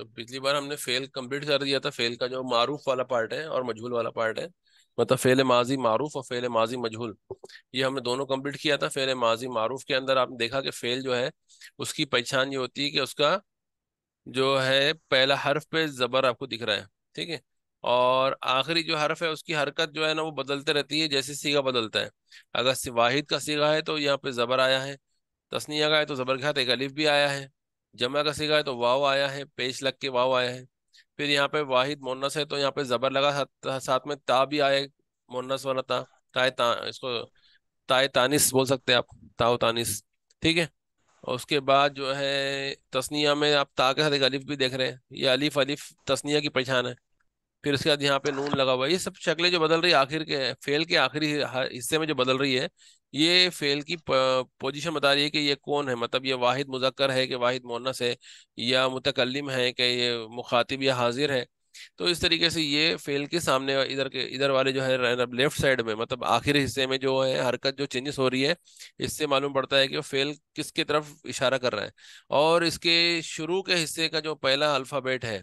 तो पिछली बार हमने फेल कंप्लीट कर दिया था फेल का जो मारूफ वाला पार्ट है और मजहूल वाला पार्ट है मतलब फेल माजी मारूफ और फेल माजी मजहूल ये हमने दोनों कंप्लीट किया था फेल माजी मारूफ के अंदर आपने देखा कि फेल जो है उसकी पहचान ये होती है कि उसका जो है पहला हर्फ पे जबर आपको दिख रहा है ठीक है और आखिरी जो हर्फ है उसकी हरकत जो है ना वो बदलते रहती है जैसे सीगा बदलता है अगर वाहिद का सीगा है तो यहाँ पे जबर आया है तस्निया का है तो जबर के एक अलिफ भी आया है जमा का सिगा है तो वाव आया है पेश लग के वाव आया है फिर यहाँ पे वाहिद मोनस है तो यहाँ पे जबर लगा साथ, साथ में ता भी आए मोनस वाला ता ताए ता इसको ताए तानिस बोल सकते हैं आप ताओ तानिस ठीक है और उसके बाद जो है तस्निया में आप ता के साथ एक अलिफ भी देख रहे हैं ये अलिफ अलिफ तस्निया की पहचान है फिर उसके बाद यहाँ पे नून लगा हुआ है ये सब शक्लें जो बदल रही है आखिर के फेल के आखिरी हिस्से में जो बदल रही है ये फेल की पोजीशन बता रही है कि ये कौन है मतलब ये वाहिद मुजक्कर है कि वाहिद मोनस है या मुतकलम है कि ये मुखातिब या हाजिर है तो इस तरीके से ये फेल के सामने इधर के इधर वाले जो है लेफ्ट साइड में मतलब आखिरी हिस्से में जो है हरकत जो चेंजेस हो रही है इससे मालूम पड़ता है कि वो फेल किसके तरफ इशारा कर रहा है और इसके शुरू के हिस्से का जो पहला अल्फ़ाबेट है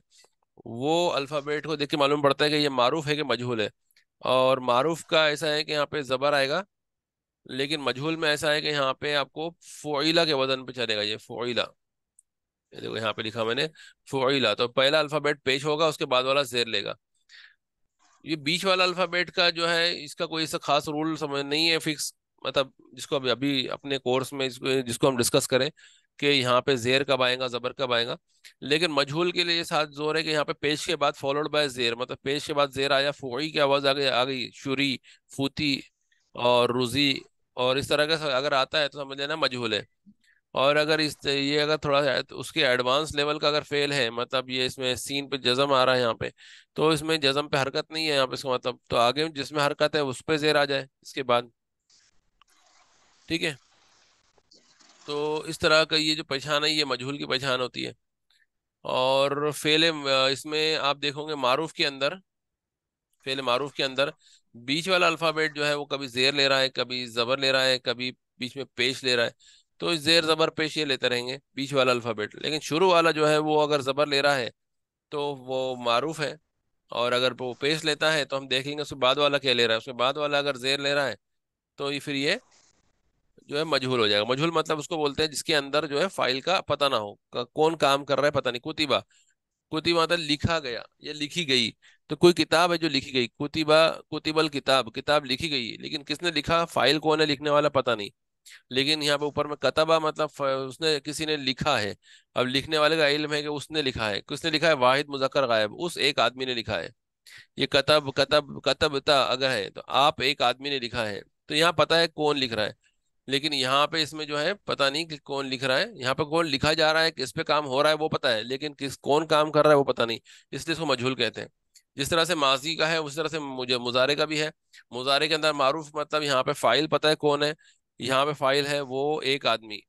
वो अल्फ़ाबेट को देख के मालूम पड़ता है कि ये मारूफ है कि मजहूल है और मारूफ का ऐसा है कि यहाँ पे ज़बर आएगा लेकिन मजहूल में ऐसा है कि यहाँ पे आपको फ़ोइला के वज़न पे चलेगा ये फ़ोइला ये देखो यहाँ पे लिखा मैंने फ़ोइला तो पहला अल्फ़ाबेट पेश होगा उसके बाद वाला जेर लेगा ये बीच वाला अल्फ़ाबेट का जो है इसका कोई ऐसा खास रूल समझ नहीं है फिक्स मतलब जिसको अभी अभी अपने कोर्स में जिसको हम डिस्कस करें कि यहाँ पे जेर कब आएगा जबर कब आएगा लेकिन मजहूल के लिए साथ जोर है कि यहाँ पे पेश के बाद फॉलोड बाय जेर मतलब पेश के बाद जेर आया फोई की आवाज़ आ गई आ गई शुरी फूती और रुजी और इस तरह का अगर आता है तो समझ लेना मजहूल है और अगर इस ये अगर थोड़ा सा तो उसके एडवांस लेवल का अगर फेल है मतलब ये इसमें सीन पे जजम आ रहा है यहाँ पे तो इसमें जजम पे हरकत नहीं है यहाँ पे इसका मतलब तो आगे जिसमें हरकत है उस पर जेर आ जाए इसके बाद ठीक है तो इस तरह का ये जो पहचान है ये मजहूल की पहचान होती है और फेले इसमें आप देखोगे मारूफ के अंदर फ़ेले मारूफ के अंदर बीच वाला अल्फ़ाबेट जो है वो कभी जेर ले रहा है कभी ज़बर ले रहा है कभी बीच में पेश ले रहा है तो जेर ज़बर पेश ये लेते रहेंगे बीच वाला अल्फ़ाबेट लेकिन शुरू वाला जो है वो अगर ज़बर ले रहा है तो वो मारूफ है और अगर वो पेश लेता है तो हम देखेंगे उसके बाद वाला क्या ले रहा है उसके बाद वाला अगर जेर ले रहा है तो ये फिर ये जो है मजहूल हो जाएगा मजहूल मतलब उसको बोलते हैं जिसके अंदर जो है फाइल का पता ना हो कौन काम कर रहा है पता नहीं कुतिबा कुतिबा मतलब लिखा गया या लिखी गई तो कोई किताब है जो लिखी गई कुतिबा कुतिबल किताब किताब लिखी गई लेकिन किसने लिखा फाइल कौन है लिखने वाला पता नहीं लेकिन यहाँ पे ऊपर में कतबा मतलब उसने किसी ने लिखा है अब लिखने वाले का इल्म है कि उसने लिखा है किसने लिखा है वाहिद मुजक्कर गायब उस एक आदमी ने लिखा है ये कतब कतब कतबता अगर है तो आप एक आदमी ने लिखा है तो यहाँ पता है कौन लिख रहा है लेकिन यहाँ पे इसमें जो है पता नहीं कि कौन लिख रहा है यहाँ पे कौन लिखा जा रहा है किस पे काम हो रहा है वो पता है लेकिन किस कौन काम कर रहा है वो पता नहीं इसलिए इसको मजहूल कहते हैं जिस तरह से माजी का है उस तरह से मुझे मुजारे का भी है मुजारे के अंदर मारूफ मतलब यहाँ पे फाइल पता है कौन है यहाँ पे फाइल है वो एक आदमी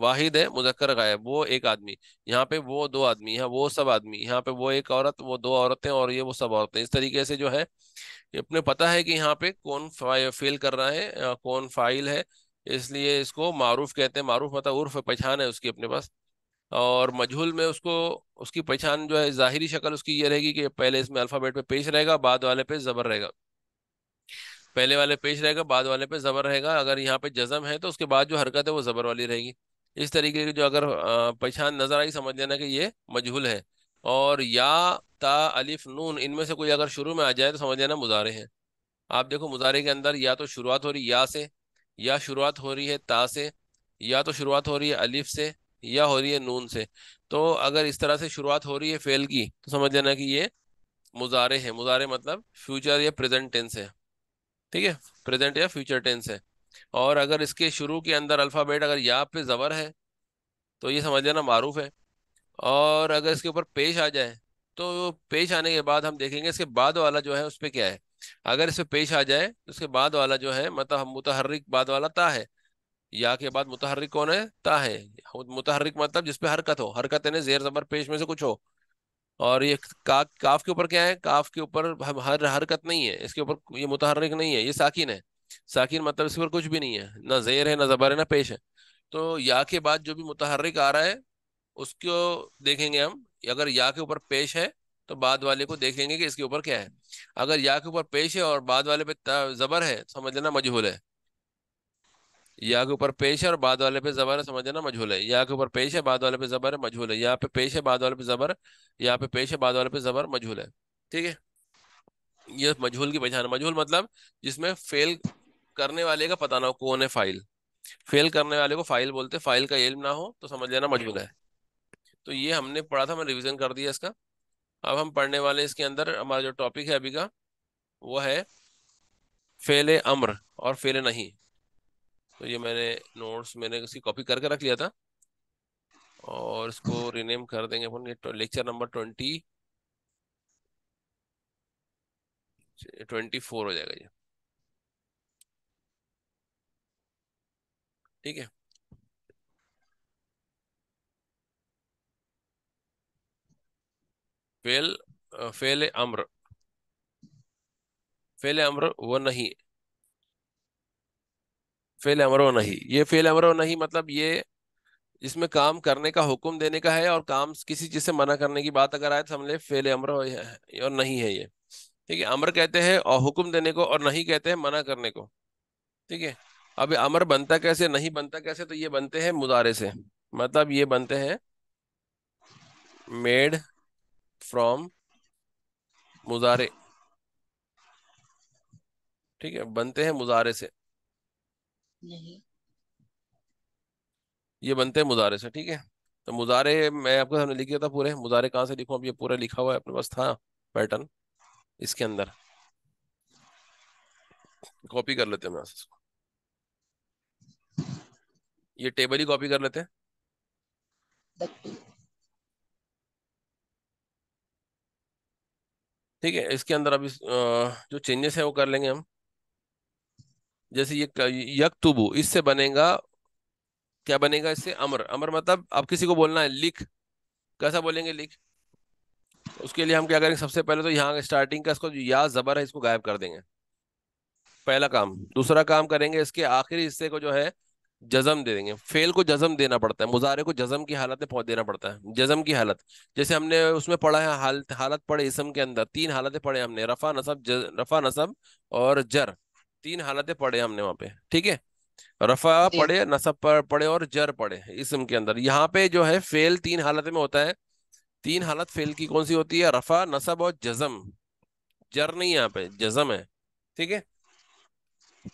वाहिद है मुजक्कर गायब वो एक आदमी यहाँ पे वो दो आदमी यहाँ वो सब आदमी यहाँ पे वो एक औरत वो दो औरतें और ये वो सब औरतें इस तरीके से जो है अपने पता है कि यहाँ पे कौन फेल कर रहा है कौन फाइल है इसलिए इसको मारूफ कहते हैं मारूफ मतलब उर्फ पहचान है उसकी अपने पास और मजहूल में उसको उसकी पहचान जो है ज़ाहिरी शक्ल उसकी ये रहेगी कि पहले इसमें अल्फ़ाबेट पे पेश रहेगा बाद वाले पे ज़बर रहेगा पहले वाले पेश रहेगा बाद वाले पे ज़बर रहेगा अगर यहाँ पे जज़म है तो उसके बाद जो हरकत है वो ज़बर वाली रहेगी इस तरीके की जो अगर पहचान नज़र आई समझ लेना कि ये मजहूल है और या ता अलिफ नून इनमें से कोई अगर शुरू में आ जाए तो समझ लेना मुजारे हैं आप देखो मुजारे के अंदर या तो शुरुआत हो रही या से या शुरुआत हो रही है ता से या तो शुरुआत हो रही है अलिफ से या हो रही है नून से तो अगर इस तरह से शुरुआत हो रही है फेल की तो समझ लेना कि ये मुजारे है मुजारे मतलब फ्यूचर या प्रेजेंट टेंस है ठीक है प्रेजेंट या फ्यूचर टेंस है और अगर इसके शुरू के अंदर अल्फ़ाबेट अगर या पे ज़बर है तो ये समझ लेना मारूफ है और अगर इसके ऊपर पेश आ जाए तो पेश आने के बाद हम देखेंगे इसके बाद वाला जो है उस पर क्या है अगर इसमें पेश आ जाए तो उसके बाद वाला जो है मतलब मुतहरिक बाद वाला ता है या के बाद मुतहरिक कौन है ता है मुतहरिक मतलब जिसपे हरकत हो हरकत है जेर जबर पेश में से कुछ हो और ये का, काफ के ऊपर क्या है काफ के ऊपर हर हरकत नहीं है इसके ऊपर ये मुतहरिक नहीं है ये साकिन है साकिन मतलब इसके ऊपर कुछ भी नहीं है ना जेर है ना जबर है ना पेश है तो या के बाद जो भी मुतहरिक आ रहा है उसको देखेंगे हम अगर या के ऊपर पेश है तो बाद वाले को देखेंगे कि इसके ऊपर क्या है अगर या के ऊपर पेश है और बाद वाले पे जबर है समझ लेना मजहूल है या के ऊपर पेश है और बाद वाले पे जबर है समझ लेना मजहूल है या के ऊपर पेश है बाद वाले पे जबर है मजहूल है यहाँ पे पेश है बाद वाले पे जबर यहाँ पे पेश है बाद वाले पे जबर मजहूल है ठीक है ये मजहूल की पहचान मजहूल मतलब जिसमें फेल करने वाले का पता ना हो कौन है फाइल फेल करने वाले को फाइल बोलते फाइल का इल्म ना हो तो समझ लेना मजहूल है तो ये हमने पढ़ा था मैं रिवीजन कर दिया इसका अब हम पढ़ने वाले इसके अंदर हमारा जो टॉपिक है अभी का वो है फेले अम्र और फेले नहीं तो ये मैंने नोट्स मैंने इसकी कॉपी करके रख लिया था और इसको रिनेम कर देंगे अपन ये lecture number twenty twenty four हो जाएगा ये ठीक है फेल फेल अम्र फेल अम्र वो नहीं फेल अमर व नहीं ये फेल अमर व नहीं मतलब ये इसमें काम करने का हुक्म देने का है और काम किसी चीज से मना करने की बात अगर आए तो समझे फेल अमर और नहीं है ये ठीक है अमर कहते हैं और हुक्म देने को और नहीं कहते हैं मना करने को ठीक है अब अमर बनता कैसे नहीं बनता कैसे तो ये बनते हैं मुदारे से मतलब ये बनते हैं मेड फ्रॉम मुजारे ठीक है बनते हैं मुजारे से नहीं ये बनते हैं मुजारे से ठीक है तो मुजारे मैं आपके सामने लिख दिया था पूरे मुजारे कहाँ से लिखूं अब ये पूरा लिखा हुआ है अपने पास था पैटर्न इसके अंदर कॉपी कर लेते हैं मैं इसको ये टेबल ही कॉपी कर लेते हैं ठीक है इसके अंदर अभी जो चेंजेस है वो कर लेंगे हम जैसे ये यकतुबू इससे बनेगा क्या बनेगा इससे अमर अमर मतलब आप किसी को बोलना है लिख कैसा बोलेंगे लिख उसके लिए हम क्या करेंगे सबसे पहले तो यहाँ स्टार्टिंग का इसको जो या जबर है इसको गायब कर देंगे पहला काम दूसरा काम करेंगे इसके आखिरी हिस्से को जो है जजम दे देंगे फेल को जजम देना पड़ता है मुजारे को जजम की हालत में पहुंच देना पड़ता है जजम की हालत जैसे हमने उसमें पढ़ा है हालत हालत पढ़े इसम के अंदर तीन हालतें पढ़े हमने रफा नसब ज, रफा नसब और जर तीन हालतें पढ़े हमने वहाँ पे ठीक है रफा पढ़े नसब पढ़े और जर पढ़े इसम के अंदर यहाँ पे जो है फेल तीन हालत में होता है तीन हालत फेल की कौन सी होती है रफा नसब और जजम जर नहीं यहाँ पे जजम है ठीक है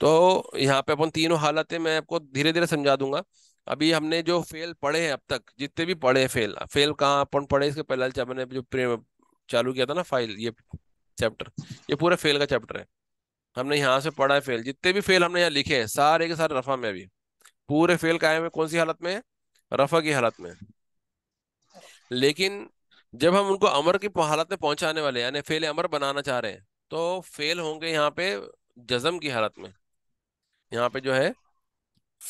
तो यहाँ पे अपन तीनों हालतें मैं आपको धीरे धीरे समझा दूंगा अभी हमने जो फेल पढ़े हैं अब तक जितने भी पढ़े हैं फेल फेल कहाँ अपन पढ़े इसके पहले हमने जो चालू किया था ना फाइल ये चैप्टर ये पूरा फेल का चैप्टर है हमने यहाँ से पढ़ा है फेल जितने भी फेल हमने यहाँ लिखे हैं सारे के सारे रफा में अभी पूरे फेल कायम में कौन सी हालत में है रफा की हालत में लेकिन जब हम उनको अमर की हालत में पहुंचाने वाले यानी फेल अमर बनाना चाह रहे हैं तो फेल होंगे यहाँ पे जजम की हालत में यहाँ पे जो है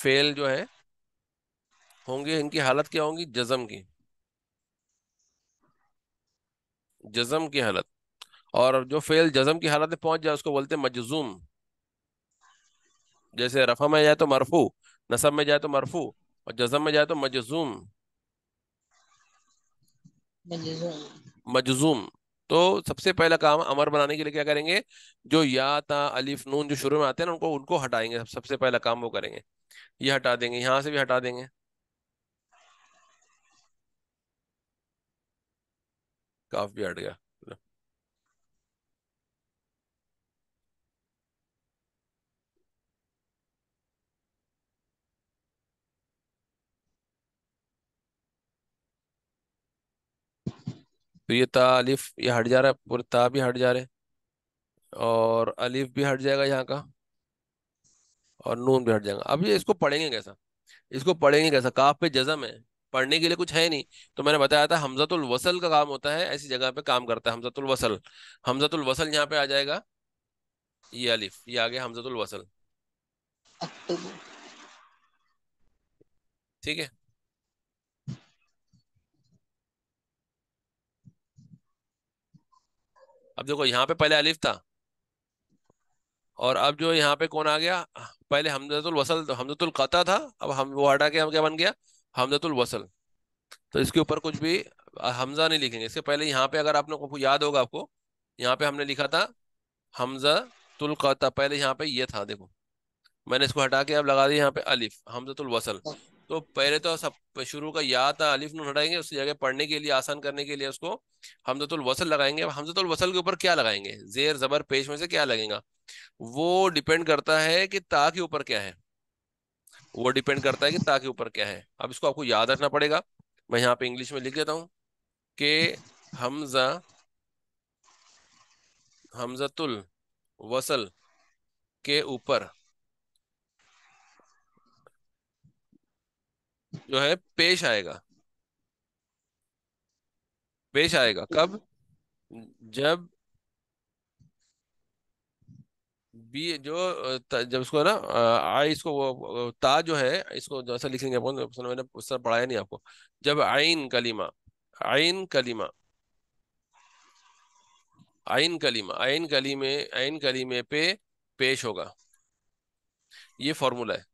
फेल जो है होंगे इनकी हालत क्या होंगी जजम की जजम की हालत और जो फेल जजम की हालत में पहुंच जाए उसको बोलते हैं मजजूम जैसे रफा में जाए तो मरफू नसब में जाए तो मरफू और जजम में जाए तो मजजूम मजजूम तो सबसे पहला काम अमर बनाने के लिए क्या करेंगे जो या ता अलिफ नून जो शुरू में आते हैं ना उनको उनको हटाएंगे सबसे पहला काम वो करेंगे ये हटा देंगे यहाँ से भी हटा देंगे काफ भी हट गया तो ये तालिफ ये हट जा रहा है पूरे ता भी हट जा रहे और अलिफ भी हट जाएगा यहाँ का और नून भी हट जाएगा अब ये इसको पढ़ेंगे कैसा इसको पढ़ेंगे कैसा काफ पे जजम है पढ़ने के लिए कुछ है नहीं तो मैंने बताया था हमजतुल वसल का काम होता है ऐसी जगह पे काम करता है हमजतुल वसल हमजतुल वसल यहाँ पे आ जाएगा ये अलिफ ये आ गया हमजतुल वसल ठीक है अब देखो यहाँ पे पहले अलिफ था और अब जो यहाँ पे कौन आ गया पहले हमजतुल वसल तो हमजतुल कता था अब हम वो हटा के हम क्या बन गया हमजतुल वसल तो इसके ऊपर कुछ भी हमजा नहीं लिखेंगे इसके पहले यहाँ पे अगर आपने को याद होगा आपको यहाँ पे हमने लिखा था हमजा तुल कता पहले यहाँ पे ये यह था देखो मैंने इसको हटा के अब लगा दिया यहाँ पे अलिफ हमजतुल वसल तो पहले तो सब शुरू का या था अलिफ नून हटाएंगे उसकी जगह पढ़ने के लिए आसान करने के लिए उसको हमजतुल तो वसल लगाएंगे हमजतुल तो वसल के ऊपर क्या लगाएंगे जेर जबर पेश में से क्या लगेगा वो डिपेंड करता है कि ता के ऊपर क्या है वो डिपेंड करता है कि ता के ऊपर क्या है अब इसको आपको याद रखना पड़ेगा मैं यहाँ पे इंग्लिश में लिख देता हूँ कि हमजा हमजतुल वसल के ऊपर जो है पेश आएगा पेश आएगा कब जब बी जो जब इसको ना आई इसको वो ता जो है इसको जैसा लिखेंगे अपन मैंने उस तरह पढ़ाया नहीं आपको जब आइन कलीमा आइन कलीमा आइन कलीमा आइन कलीमे आइन कलीमे पे पेश होगा ये फॉर्मूला है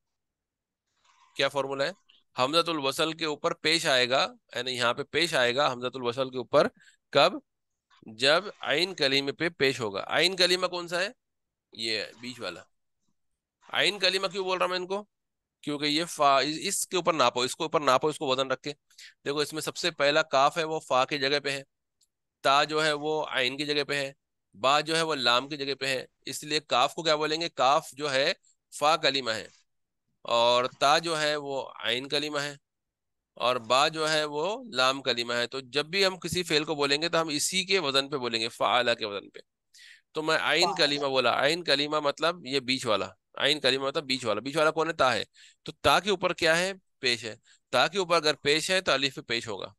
क्या फॉर्मूला है हमजतुल वसल के ऊपर पेश आएगा यानी यहाँ पे पेश आएगा हमजतुल वसल के ऊपर कब जब आइन कलीमे पे पेश होगा आइन कलीमा कौन सा है ये बीच वाला आइन कलीमा क्यों बोल रहा मैं इनको क्योंकि ये फा इसके ऊपर नापो इसको ऊपर नापो इसको वजन रख के देखो इसमें सबसे पहला काफ है वो फा की जगह पे है ता जो है वो आइन की जगह पे है बा जो है वो लाम की जगह पे है इसलिए काफ को क्या बोलेंगे काफ जो है फा कलीमा है और ता जो है वो आइन कलीमा है और बा जो है वो लाम कलीमा है तो जब भी हम किसी फेल को बोलेंगे तो हम इसी के वजन पे बोलेंगे फ़ाला के वजन पे तो मैं आइन कलीमा बोला आइन कलीमा मतलब ये बीच वाला आइन कलीमा मतलब बीच वाला बीच वाला कौन है ता है तो ता के ऊपर क्या है पेश है ता के ऊपर अगर पेश है तो अलीफ पे पेश होगा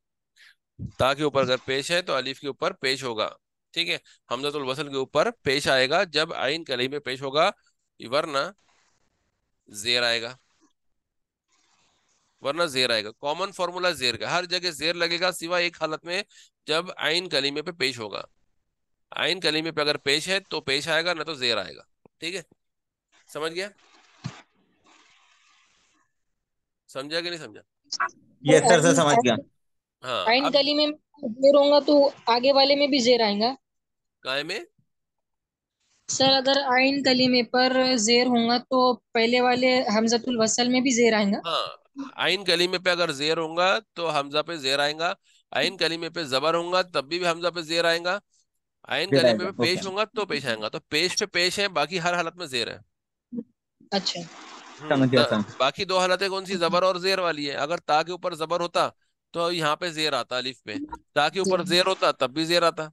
ता के ऊपर अगर पेश है तो अलीफ के ऊपर पेश होगा ठीक है हमजतुल वसल के ऊपर पेश आएगा जब आइन कलीमे पेश होगा वरना जेर आएगा वरना जेर आएगा कॉमन फॉर्मूला जेर का हर जगह जेर लगेगा सिवा एक हालत में जब आइन कलीमे पे पेश होगा आइन कलीमे पे अगर पेश है तो पेश आएगा ना तो जेर आएगा ठीक है समझ गया समझा कि नहीं समझा ये सर से समझ गया हाँ आइन कलीमे में जेर होगा तो आगे वाले में भी जेर आएगा काय में सर अगर आयन कलीमे पर जेर होगा तो पहले वाले हमजतुल वसल में भी जेर आएगा हाँ आयन कलीमे पे अगर जेर होगा तो हमजा पे जेर आएगा आयन कलीमे पे जबर होगा तब भी, भी हमजा पे जेर आएगा आयन कलीमे पे पेश होगा तो पेश आएगा तो पेश पे पेश है बाकी हर हालत में जेर है अच्छा हम्म, तो बाकी दो हालतें कौन सी हम्म। जबर और जेर वाली है अगर ता के ऊपर जबर होता तो यहाँ पे जेर आता अलिफ पे ता के ऊपर जेर होता तब भी जेर आता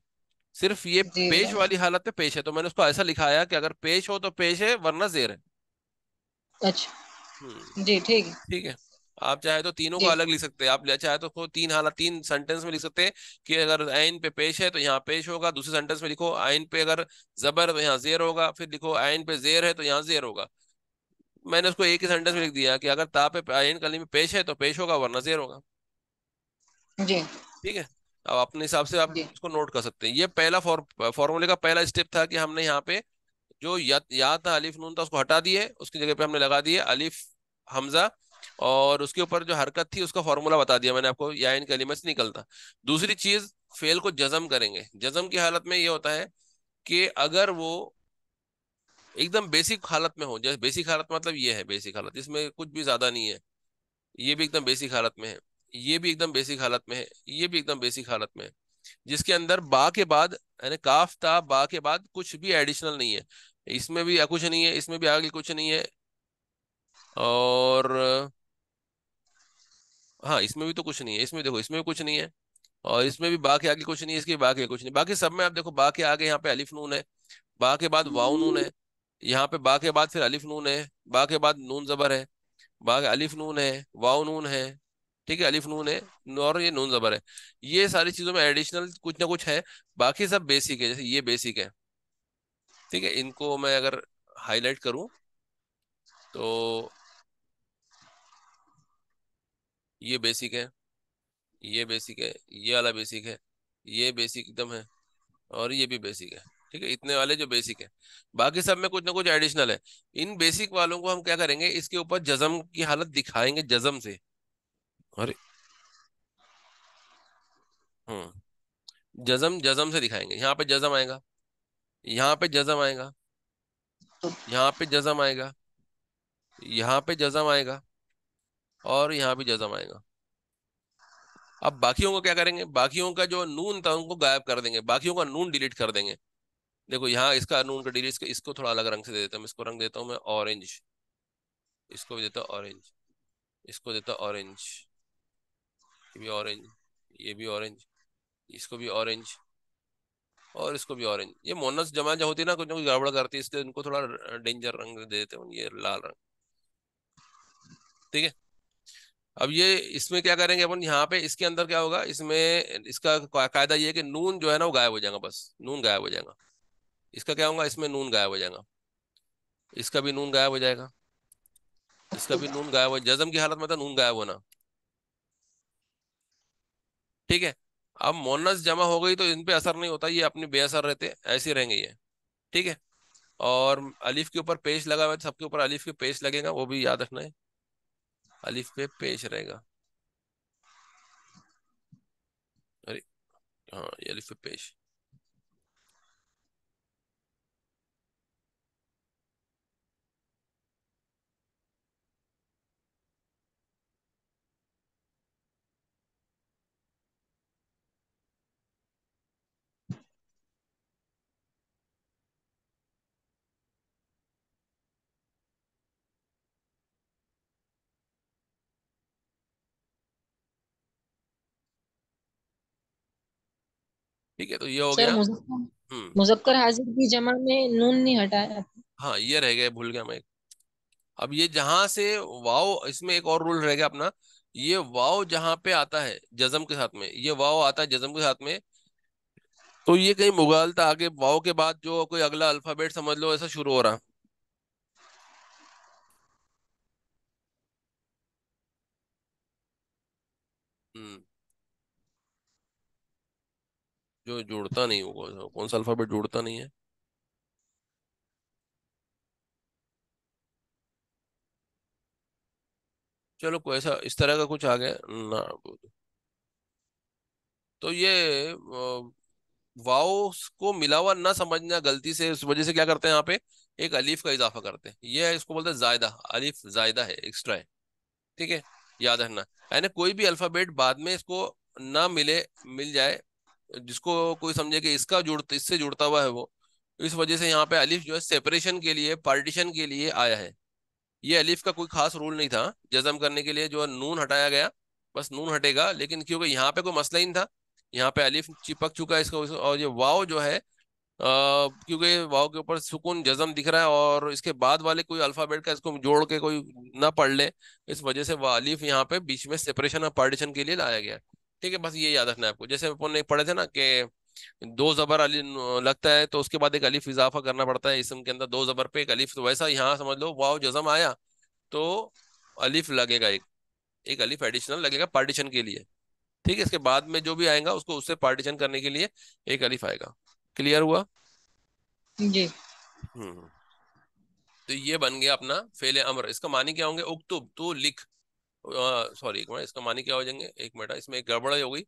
सिर्फ ये पेश वाली हालत में पेश है तो मैंने उसको ऐसा लिखाया कि अगर पेश हो तो पेश है वरना जेर है अच्छा हम्म। जी ठीक ठीक है आप चाहे तो तीनों को अलग लिख सकते हैं आप चाहे तो तीन हालत तीन सेंटेंस में लिख सकते हैं कि अगर आइन पे पेश है तो यहाँ पेश होगा दूसरे सेंटेंस में लिखो आइन पे अगर जबर है तो यहाँ जेर होगा फिर लिखो आइन पे जेर है तो यहाँ जेर होगा मैंने उसको एक ही सेंटेंस में लिख दिया कि अगर ताप आयन आइन कली में पेश है तो पेश होगा वरना जेर होगा जी ठीक है अब अपने हिसाब से आप इसको नोट कर सकते हैं ये पहला फॉर्मूले का पहला स्टेप था कि हमने यहाँ पे जो या, या था अलिफ नून था उसको हटा दिए उसकी जगह पे हमने लगा दिए अलिफ हमजा और उसके ऊपर जो हरकत थी उसका फॉर्मूला बता दिया मैंने आपको या इन कलिमे से निकलता दूसरी चीज फेल को जजम करेंगे जजम की हालत में ये होता है कि अगर वो एकदम बेसिक हालत में हो जैसे बेसिक हालत मतलब ये है बेसिक हालत इसमें कुछ भी ज्यादा नहीं है ये भी एकदम बेसिक हालत में है ये भी एकदम बेसिक हालत में है ये भी एकदम बेसिक हालत में है जिसके अंदर बा के बाद यानी काफ ता बा के बाद कुछ भी एडिशनल नहीं है इसमें भी कुछ नहीं है इसमें भी आगे कुछ नहीं है और हाँ इसमें भी तो कुछ नहीं है इसमें देखो इसमें भी कुछ नहीं है और इसमें भी बा के आगे कुछ नहीं है इसके बा के कुछ नहीं बाकी सब में आप देखो बा के आगे यहाँ पे अलिफ नून है बा के बाद वाउ नून है यहाँ पे बा के बाद फिर अलिफ नून है बा के बाद नून जबर है बा के अलिफ नून है वाउ नून है ठीक है अलिफ नून है और ये नून जबर है ये सारी चीजों में एडिशनल कुछ ना कुछ है बाकी सब बेसिक है जैसे ये बेसिक है ठीक है इनको मैं अगर हाईलाइट करूं तो ये बेसिक है ये बेसिक है ये वाला बेसिक है ये बेसिक एकदम है और ये भी बेसिक है ठीक है इतने वाले जो बेसिक है बाकी सब में कुछ ना कुछ एडिशनल है इन बेसिक वालों को हम क्या करेंगे इसके ऊपर जजम की हालत दिखाएंगे जजम से अरे हम्म जजम जजम से दिखाएंगे यहाँ पे जजम आएगा यहाँ पे जजम आएगा यहाँ पे जजम आएगा यहाँ पे जजम आएगा और यहाँ भी जजम आएगा अब बाकियों को क्या करेंगे बाकियों का जो नून था उनको गायब कर देंगे बाकियों का नून डिलीट कर देंगे देखो यहाँ इसका नून का डिलीट इसको थोड़ा अलग रंग से दे देता हूँ इसको रंग देता हूँ मैं ऑरेंज इसको भी देता हूँ ऑरेंज इसको देता ऑरेंज ये भी ऑरेंज ये भी ऑरेंज इसको भी ऑरेंज और इसको भी ऑरेंज ये मोनस जमा जो होती ना कुछ ना कुछ गड़बड़ करती है इसलिए उनको थोड़ा डेंजर रंग दे देते हैं ये लाल रंग ठीक है अब ये इसमें क्या करेंगे अपन यहाँ पे इसके अंदर क्या होगा इसमें इसका कायदा ये है कि नून जो है ना वो गायब हो जाएगा बस नून गायब हो जाएगा इसका क्या होगा इसमें नून गायब हो जाएगा इसका भी नून गायब हो जाएगा इसका भी नून गायब हो जजम की हालत में था तो नून गायब होना ठीक है अब मोनस जमा हो गई तो इन पे असर नहीं होता ये अपने बेअसर रहते ऐसे रहेंगे ये ठीक है और अलीफ के ऊपर पेश लगा हुआ है सबके ऊपर अलीफ के पेश लगेगा वो भी याद रखना है अलीफ पे पेश रहेगा अरे हाँ अलीफ पे पेश ठीक है तो ये हो सर गया मुजफ्फर हम्म। हाजिर की जमा में नून नहीं हटाया हाँ ये रह गए भूल गया मैं अब ये जहां से वाओ इसमें एक और रूल रह गया अपना ये वाओ जहां पे आता है जजम के साथ में ये वाओ आता है जजम के साथ में तो ये कहीं मुगालता आगे वाव के बाद जो कोई अगला अल्फाबेट समझ लो ऐसा शुरू हो रहा जो जुड़ता नहीं होगा कौन सा अल्फाबेट जुड़ता नहीं है चलो कोई ऐसा इस तरह का कुछ आ गया ना तो ये वाओ को मिला हुआ ना समझना गलती से उस वजह से क्या करते हैं यहाँ पे एक अलीफ का इजाफा करते हैं ये इसको बोलते हैं जायदा अलीफ जायदा है एक्स्ट्रा है ठीक है याद रखना यानी कोई भी अल्फाबेट बाद में इसको ना मिले मिल जाए जिसको कोई समझे कि इसका जुड़ इससे जुड़ता हुआ है वो इस वजह से यहाँ पे अलिफ जो है सेपरेशन के लिए पार्टीशन के लिए आया है ये अलिफ का कोई खास रूल नहीं था जजम करने के लिए जो है नून हटाया गया बस नून हटेगा लेकिन क्योंकि यहाँ पे कोई मसला ही नहीं था यहाँ पे अलिफ चिपक चुका है इसका और ये वाव जो है क्योंकि वाव के ऊपर सुकून जजम दिख रहा है और इसके बाद वाले कोई अल्फ़ाबेट का इसको जोड़ के कोई ना पढ़ ले इस वजह से वह अलिफ यहाँ पे बीच में सेपरेशन और पार्टीशन के लिए लाया गया है ठीक है बस ये याद रखना है आपको जैसे अपन ने पढ़े थे ना कि दो जबर अली लगता है तो उसके बाद एक अलीफ इजाफा करना पड़ता है इसम के अंदर दो जबर पे एक अलीफ तो वैसा यहाँ समझ लो वाह जजम आया तो अलीफ लगेगा एक एक अलीफ एडिशनल लगेगा पार्टीशन के लिए ठीक है इसके बाद में जो भी आएगा उसको उससे पार्टीशन करने के लिए एक अलीफ आएगा क्लियर हुआ जी हम्म तो ये बन गया अपना फेले अमर इसका मानी क्या होंगे उक्तुब तू तो लिख सॉरी एक मिनट इसका मानी क्या हो जाएंगे एक मिनट हाँ, इसमें एक गड़बड़ हो गई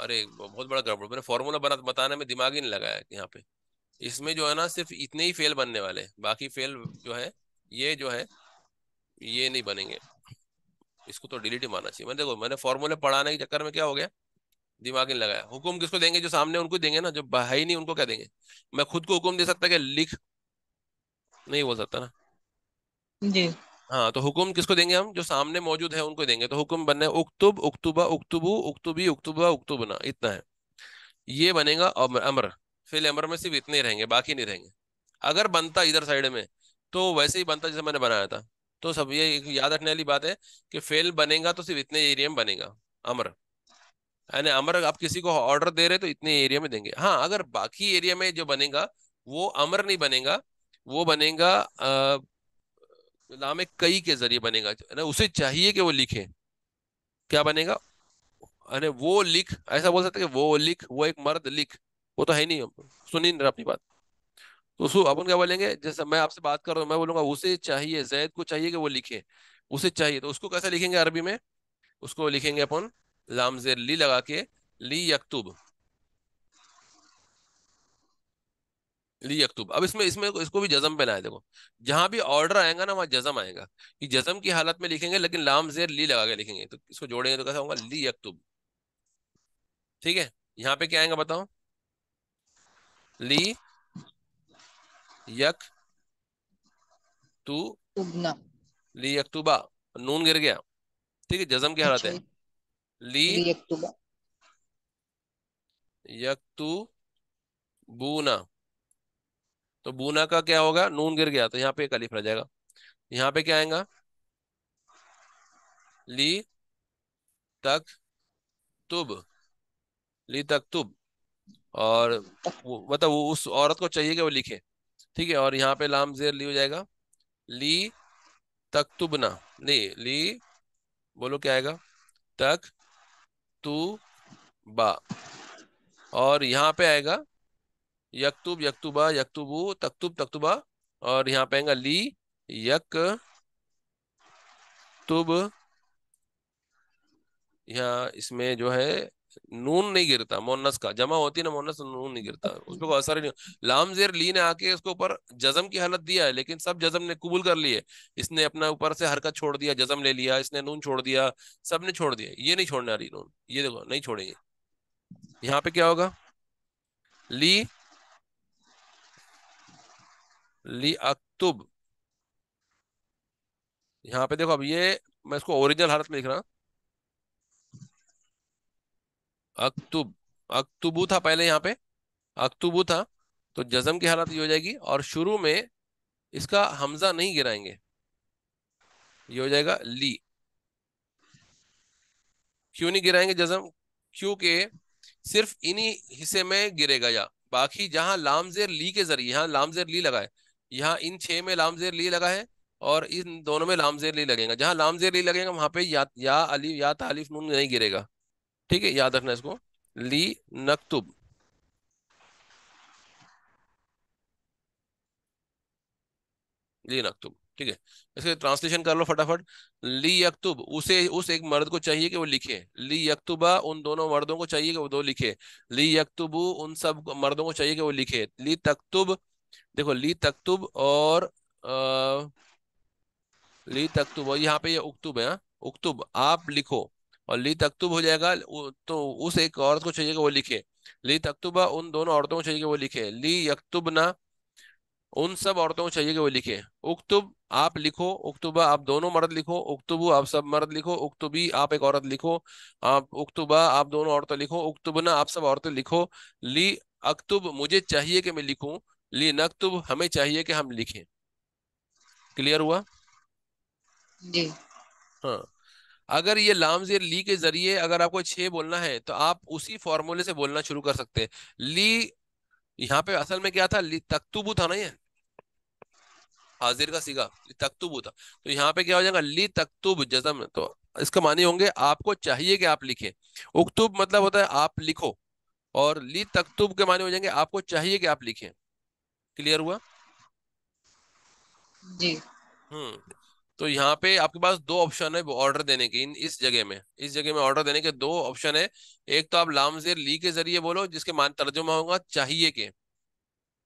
अरे बहुत बड़ा गड़बड़ मैंने फॉर्मूला बना बताने में दिमाग ही नहीं लगाया यहाँ पे इसमें जो है ना सिर्फ इतने ही फेल बनने वाले बाकी फेल जो है ये जो है ये नहीं बनेंगे इसको तो डिलीट ही मारना चाहिए मैंने देखो मैंने फॉर्मूले पढ़ाने के चक्कर में क्या हो गया दिमाग ही लगाया हुक्म किसको देंगे जो सामने उनको देंगे ना जो है ही नहीं उनको क्या देंगे मैं खुद को हुक्म दे सकता क्या लिख नहीं बोल सकता ना जी हाँ तो हुक्म किसको देंगे हम जो सामने मौजूद है उनको देंगे तो हुक्म बनना है उक्तुब उक्तुबा उक्तुबू उक्तुबी उक्तुबा उक्तुबना इतना है ये बनेगा अमर फिल अमर में सिर्फ इतने ही रहेंगे बाकी नहीं रहेंगे अगर बनता इधर साइड में तो वैसे ही बनता जैसे मैंने बनाया था तो सब ये याद रखने वाली बात है कि फेल बनेगा तो सिर्फ इतने एरिया में बनेगा अमर यानी अमर आप किसी को ऑर्डर दे रहे तो इतने एरिया में देंगे हाँ अगर बाकी एरिया में जो बनेगा वो अमर नहीं बनेगा वो बनेगा लामे कई के जरिए बनेगा ना उसे चाहिए कि वो लिखे क्या बनेगा अरे वो लिख ऐसा बोल सकते कि वो लिख वो एक मर्द लिख वो तो है नहीं सुन ही अपनी बात तो सु अपन क्या बोलेंगे जैसे मैं आपसे बात कर रहा हूँ मैं बोलूंगा उसे चाहिए जैद को चाहिए कि वो लिखे उसे चाहिए तो उसको कैसे लिखेंगे अरबी में उसको लिखेंगे अपन लामजेर ली लगा के ली यकतुब ली अक्तूब अब इसमें इसमें तो इसको भी जजम पे लाए देखो जहां भी ऑर्डर आएगा ना वहां जजम आएगा कि जजम की हालत में लिखेंगे लेकिन लाम जेर ली लगा के लिखेंगे तो इसको जोड़ेंगे तो कैसा होगा ली अक्तुब ठीक है यहाँ पे क्या आएगा बताओ ली यक तू ली अक्तुबा नून गिर गया ठीक है जजम की हालत है अच्छा। ली तू बूना तो बूना का क्या होगा नून गिर गया तो यहाँ पे एक अलिफ रह जाएगा यहाँ पे क्या आएगा ली तक तुब ली तक तुब और मतलब उस औरत को चाहिए कि वो लिखे ठीक है और यहाँ पे लाम जेर ली हो जाएगा ली तक तुबना नहीं ली बोलो क्या आएगा तक तू बा और यहाँ पे आएगा यकतुब यकतुबा यकतुबू तकतुब तकतुबा और यहाँ पे आएगा ली यक तुब यहाँ इसमें जो है नून नहीं गिरता मोनस का जमा होती है ना मोनस तो नून नहीं गिरता पर कोई असर नहीं लाम जेर ली ने आके उसके ऊपर जजम की हालत दिया है लेकिन सब जजम ने कबूल कर लिए इसने अपना ऊपर से हरकत छोड़ दिया जजम ले लिया इसने नून छोड़ दिया सब ने छोड़ दिया ये नहीं छोड़ने आ रही नून ये देखो नहीं छोड़ेंगे यहाँ पे क्या होगा ली ली अक्तुब यहाँ पे देखो अब ये मैं इसको ओरिजिनल हालत में लिख रहा अक्तुब अक्तुबू था पहले यहाँ पे अक्तुबू था तो जजम की हालत ये हो जाएगी और शुरू में इसका हमजा नहीं गिराएंगे ये हो जाएगा ली क्यों नहीं गिराएंगे जजम क्योंकि सिर्फ इन्हीं हिस्से में गिरेगा या बाकी जहां लामजेर ली के जरिए यहां लामजेर ली लगाए यहाँ इन छः में लाम जेर ली लगा है और इन दोनों में लाम जेर ली लगेगा जहाँ लाम जेर ली लगेगा वहाँ पे या या अली या तालिफ नून नहीं गिरेगा ठीक है याद रखना इसको ली नकतुब ली नकतुब ठीक है इसके ट्रांसलेशन कर लो फटाफट ली यकतुब उसे उस एक मर्द को चाहिए कि वो लिखे ली यकतुबा उन दोनों मर्दों को चाहिए कि वो दो लिखे ली यकतुबू उन सब मर्दों को चाहिए कि वो लिखे ली तकतुब देखो ली तकतुब और आ, ली तकतुब और यहाँ पे ये यह उक्तुब है हाँ? उक्तुब आप लिखो और ली तकतुब हो जाएगा तो उस एक औरत को चाहिए कि वो लिखे ली तकतुबा उन दोनों औरतों को चाहिए कि वो लिखे ली ना उन सब औरतों को चाहिए कि वो लिखे उक्तुब आप लिखो उक्तुबा आप दोनों मर्द लिखो उक्तुबू आप सब मर्द लिखो उक्तुबी आप एक औरत लिखो आप उक्तुबा आप दोनों औरतें लिखो उक्तुबना आप सब औरतें लिखो ली अक्तुब मुझे चाहिए कि मैं लिखूं ली नकतुब तो हमें चाहिए कि हम लिखें क्लियर हुआ जी हाँ अगर ये लामजेर ली के जरिए अगर आपको छः बोलना है तो आप उसी फॉर्मूले से बोलना शुरू कर सकते हैं ली यहाँ पे असल में क्या था ली तख्तुबू था ना ये हाजिर का सीगा ली तख्तुबू था तो यहाँ पे क्या हो जाएगा ली तख्तुब जजम तो इसका मानी होंगे आपको चाहिए कि आप लिखें उक्तुब मतलब होता है आप लिखो और ली तख्तुब के माने हो जाएंगे आपको चाहिए कि आप लिखें क्लियर हुआ जी हम्म तो यहाँ पे आपके पास दो ऑप्शन है ऑर्डर देने इन इस जगह में इस जगह में ऑर्डर देने के दो ऑप्शन है एक तो आप लामजेर ली के जरिए बोलो जिसके मान तर्जुमा होगा चाहिए के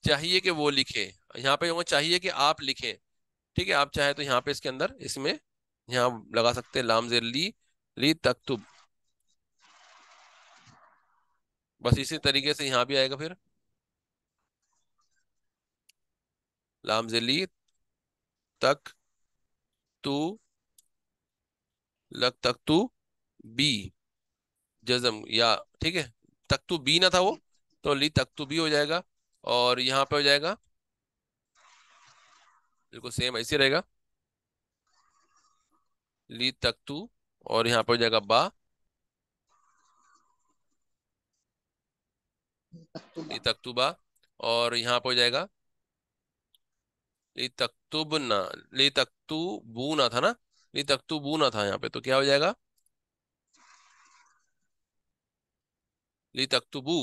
चाहिए के वो लिखे यहाँ पे होगा चाहिए कि आप लिखे ठीक है आप चाहे तो यहाँ पे इसके अंदर इसमें यहाँ लगा सकते हैं लामजेर ली ली तख्तुब बस इसी तरीके से यहाँ भी आएगा फिर लाम जिली तक तू लक तक तू बी जजम या ठीक है तक तू बी ना था वो तो ली तक तू बी हो जाएगा और यहां पे हो जाएगा बिल्कुल सेम ऐसे रहेगा ली तक तू और यहां पे हो जाएगा बा तकतुबा और यहां पर हो जाएगा ली तख्तुबना ली था ना ली ना था यहाँ पे तो क्या हो जाएगा ली तख्तुबू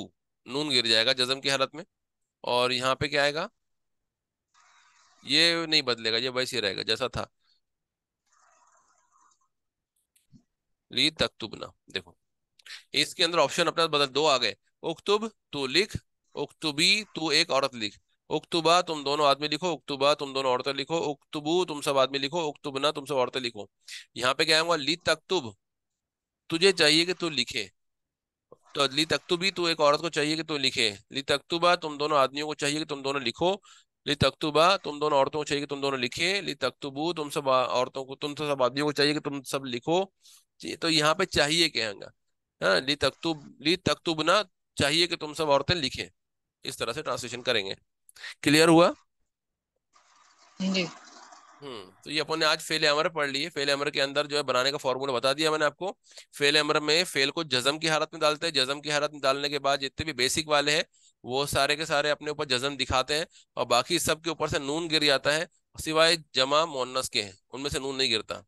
नून गिर जाएगा जजम की हालत में और यहाँ पे क्या आएगा ये नहीं बदलेगा ये वैसे रहेगा जैसा था ली तख्तुबना देखो इसके अंदर ऑप्शन अपना बदल दो आ गए उक्तुब तू लिख उक्तुबी तू एक औरत लिख उक्तुबा तुम दोनों आदमी लिखो उक्तुबा तुम दोनों औरतें लिखो उक्तुबू तुम सब आदमी लिखो उक्तुबना तुम सब औरतें लिखो यहाँ पे क्या होगा ली तकतुब तुझे चाहिए कि तू लिखे तो ली तकतुबी तू एक औरत को चाहिए कि तू लिखे ली तकतुबा तुम दोनों आदमियों को चाहिए कि तुम दोनों लिखो ली तकतुबा तुम दोनों औरतों को चाहिए कि तुम दोनों लिखे ली तकतुबू तुम सब औरतों को तुम सब आदमियों को चाहिए कि तुम सब लिखो तो यहाँ पे चाहिए क्या हाँ ली तकतुब ली तकतुबना चाहिए कि तुम सब औरतें लिखें इस तरह से ट्रांसलेशन करेंगे क्लियर हुआ जी हम्म तो ये अपन ने आज फेल एमर पढ़ लिए फेल एमर के अंदर जो है बनाने का फॉर्मूला बता दिया मैंने आपको फेल एमर में फेल को जजम की हालत में डालते हैं जजम की हालत में डालने के बाद जितने भी बेसिक वाले हैं वो सारे के सारे अपने ऊपर जजम दिखाते हैं और बाकी सब के ऊपर से नून गिर जाता है सिवाय जमा मोनस के हैं उनमें से नून नहीं गिरता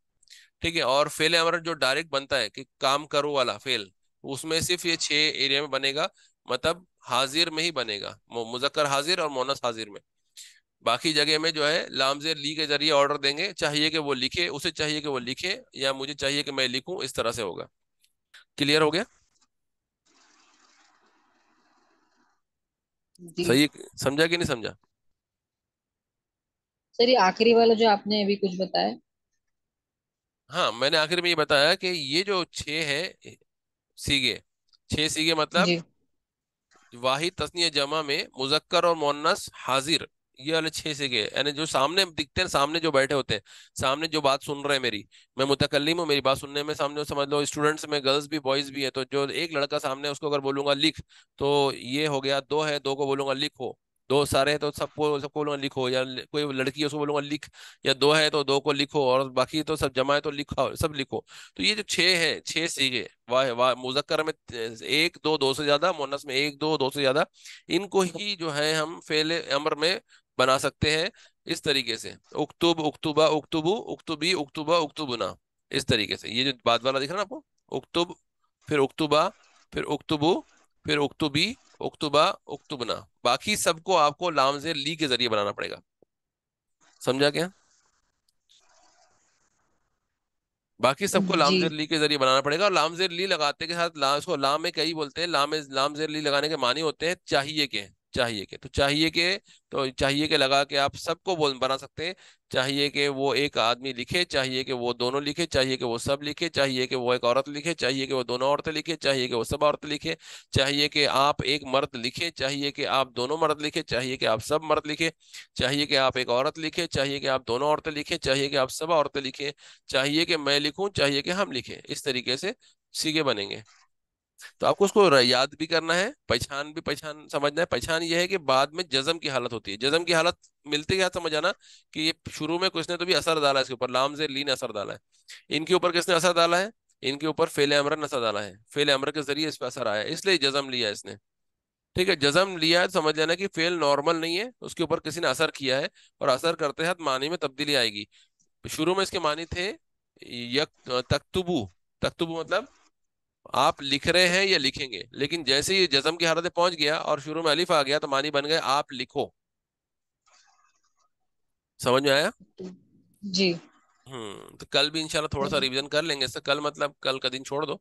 ठीक है और फेल एमर जो डायरेक्ट बनता है कि काम करो वाला फेल उसमें सिर्फ ये छह एरिया में बनेगा मतलब हाजिर में ही बनेगा मुजक्कर हाजिर और मोनस हाजिर में बाकी जगह में जो है लामजेर ली के जरिए ऑर्डर देंगे चाहिए कि वो लिखे उसे चाहिए कि वो लिखे या मुझे चाहिए कि मैं लिखूं इस तरह से होगा क्लियर हो गया सही समझा कि नहीं समझा सर ये आखिरी वाला जो आपने अभी कुछ बताया हाँ मैंने आखिर में ये बताया कि ये जो छे है सीगे छे सीगे मतलब जी. वाहिद तस्निया जमा में मुजक्कर और मोनस हाजिर ये वाले छह से गए यानी जो सामने दिखते हैं सामने जो बैठे होते हैं सामने जो बात सुन रहे हैं मेरी मैं मुतकलीम हूँ मेरी बात सुनने में सामने समझ लो स्टूडेंट्स में गर्ल्स भी बॉयज भी है तो जो एक लड़का सामने उसको अगर बोलूंगा लिख तो ये हो गया दो है दो को बोलूंगा लिखो दो सारे हैं तो सबको सबको बोलूंगा लिखो या कोई लड़की है उसको बोलूंगा लिख या दो है तो दो को लिखो और बाकी तो सब जमा है तो लिखो सब लिखो तो ये जो छह है छह सीगे वाह वाह मुजक्कर में एक दो दो से ज़्यादा मोनस में एक दो दो से ज़्यादा इनको ही जो है हम फेल अमर में बना सकते हैं इस तरीके से उक्तुब उक्तुबा उक्तुबु उक्तुबी उक्तुबा उक्तुबुना इस तरीके से ये जो बाद वाला दिख रहा है ना आपको उक्तुब फिर उक्तुबा फिर उक्तुबु फिर उक्तुबी उक्तुबा उक्तुबना बाकी सबको आपको लाम से ली के जरिए बनाना पड़ेगा समझा क्या बाकी सबको लामजेर ली के जरिए बनाना पड़ेगा और लामजेर ली लगाते के साथ ला, इसको लाम में कई बोलते हैं लाम लामजेर ली लगाने के मानी होते हैं चाहिए के चाहिए के तो चाहिए के तो चाहिए के लगा के आप सबको बोल बना सकते हैं चाहिए कि वो एक आदमी लिखे चाहिए कि वो दोनों लिखे चाहिए कि वो सब लिखे चाहिए कि वो एक औरत लिखे चाहिए कि वो दोनों औरतें लिखे चाहिए कि वो सब औरत लिखे चाहिए कि आप एक मर्द लिखे चाहिए कि आप दोनों मर्द लिखे चाहिए कि आप सब मर्द लिखे चाहिए कि आप एक औरत लिखे चाहिए कि आप दोनों औरतें लिखे चाहिए कि आप सब औरतें लिखे चाहिए कि मैं लिखूं चाहिए कि हम लिखें इस तरीके से सीखे बनेंगे तो आपको उसको याद भी करना है पहचान भी पहचान समझना है पहचान यह है कि बाद में जजम की हालत होती है जजम की हालत मिलते क्या समझ आना कि ये शुरू में किसने तो भी असर डाला है इसके ऊपर लाम से लीन असर डाला है इनके ऊपर किसने असर डाला है इनके ऊपर फेले अमरन असर डाला है फेले अमर के जरिए इस पर असर आया इसलिए जजम लिया इसने ठीक है जजम लिया है समझ लेना कि फेल नॉर्मल नहीं है उसके ऊपर किसी ने असर किया है और असर करते हाथ मानी में तब्दीली आएगी शुरू में इसके मानी थे यक तख्तबू तख्तबू मतलब आप लिख रहे हैं या लिखेंगे लेकिन जैसे ही जजम की हालत पहुंच गया और शुरू में अलिफ आ गया तो मानी बन गए आप लिखो समझ में आया जी हम्म तो कल भी इंशाल्लाह थोड़ा सा हम्म। रिवीजन कर लेंगे सर कल मतलब कल का दिन छोड़ दो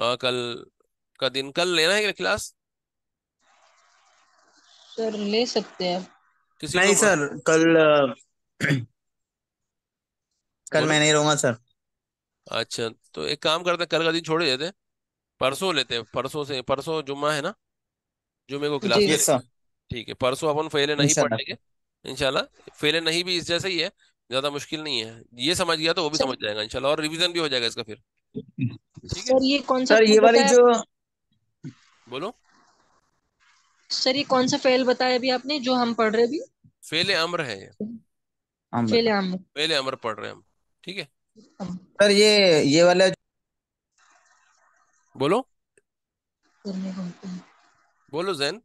आ, कल का दिन कल लेना है क्लास सर ले सकते हैं किसी नहीं सर कल कल मैं नहीं रहूंगा सर अच्छा तो एक काम करते हैं कल का दिन छोड़ देते हैं परसों लेते हैं परसों से परसों जुम्मा है ना जुम्मे को क्लास जी सर ठीक है परसों अपन फेले नहीं पढ़ लेंगे इंशाल्लाह फेले नहीं भी इस जैसे ही है ज्यादा मुश्किल नहीं है ये समझ गया तो वो भी समझ जाएगा इनशाला और रिविजन भी हो जाएगा इसका फिर ठीक है सर ये कौन सा सर ये वाली जो बोलो सर ये कौन सा फेल बताया अभी आपने जो हम पढ़ रहे अभी फेले अम्र है ये फेले अम्र फेले अम्र पढ़ रहे हम ठीक है हाँ। सर ये ये वाला बोलो बोलो जैन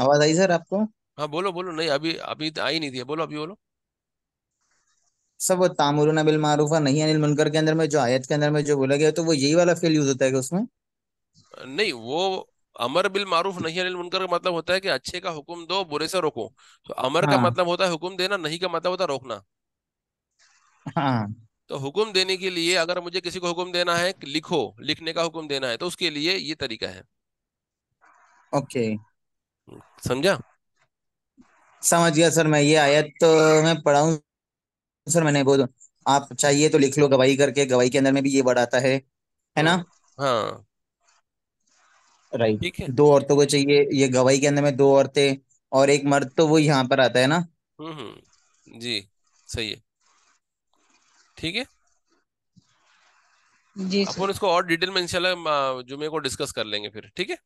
आवाज आई सर आपको हाँ बोलो बोलो नहीं अभी अभी तो आई नहीं थी बोलो अभी बोलो सब वो बिल मारूफा नहीं अनिल मुनकर के अंदर में जो आयत के अंदर में जो बोला गया तो वो यही वाला फेल यूज होता है कि उसमें नहीं वो अमर बिल मारूफ नहीं अनिल मुनकर का मतलब होता है कि अच्छे का हुक्म दो बुरे से रोको तो अमर हाँ। का मतलब होता है हुक्म देना नहीं का मतलब होता है रोकना हाँ तो हुक्म देने के लिए अगर मुझे किसी को हुक्म देना है लिखो लिखने का हुक्म देना है तो उसके लिए ये तरीका है ओके okay. समझा समझ गया सर मैं ये आयत तो मैं पढ़ाऊ सर मैंने बोल आप चाहिए तो लिख लो गवाही करके गवाही के अंदर में भी ये वर्ड आता है है ना हाँ राइट ठीक है दो औरतों को चाहिए ये गवाही के अंदर में दो औरतें और एक मर्द तो वो यहाँ पर आता है ना हम्म, हम्म। जी सही है ठीक है जी अपन इसको और डिटेल में इंशाल्लाह जुमे को डिस्कस कर लेंगे फिर ठीक है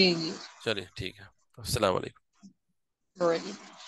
जी जी चलिए ठीक है अस्सलाम वालेकुम